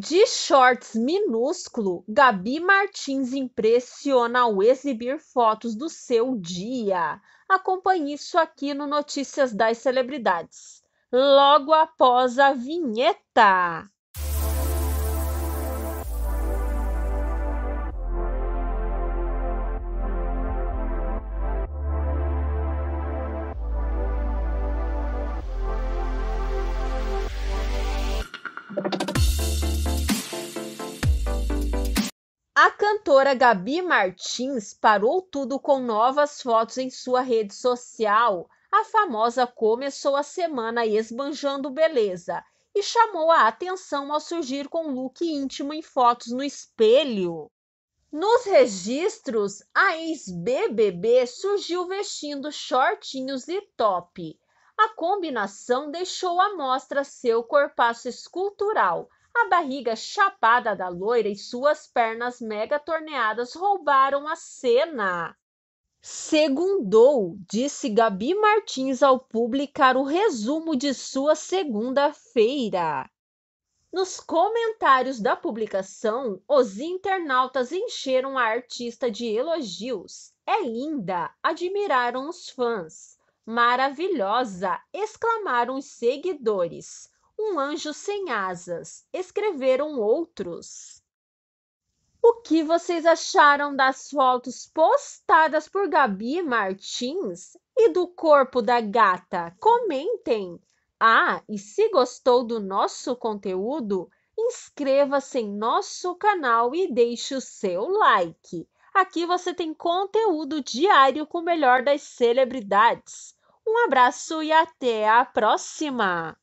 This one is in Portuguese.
De shorts minúsculo, Gabi Martins impressiona ao exibir fotos do seu dia. Acompanhe isso aqui no Notícias das Celebridades, logo após a vinheta. A cantora Gabi Martins parou tudo com novas fotos em sua rede social. A famosa começou a semana esbanjando beleza e chamou a atenção ao surgir com look íntimo em fotos no espelho. Nos registros, a ex-BBB surgiu vestindo shortinhos e top. A combinação deixou à mostra seu corpaço escultural a barriga chapada da loira e suas pernas mega torneadas roubaram a cena. Segundou, disse Gabi Martins ao publicar o resumo de sua segunda-feira. Nos comentários da publicação, os internautas encheram a artista de elogios. É linda, admiraram os fãs. Maravilhosa, exclamaram os seguidores um anjo sem asas, escreveram outros. O que vocês acharam das fotos postadas por Gabi Martins e do corpo da gata? Comentem! Ah, e se gostou do nosso conteúdo, inscreva-se em nosso canal e deixe o seu like. Aqui você tem conteúdo diário com o melhor das celebridades. Um abraço e até a próxima!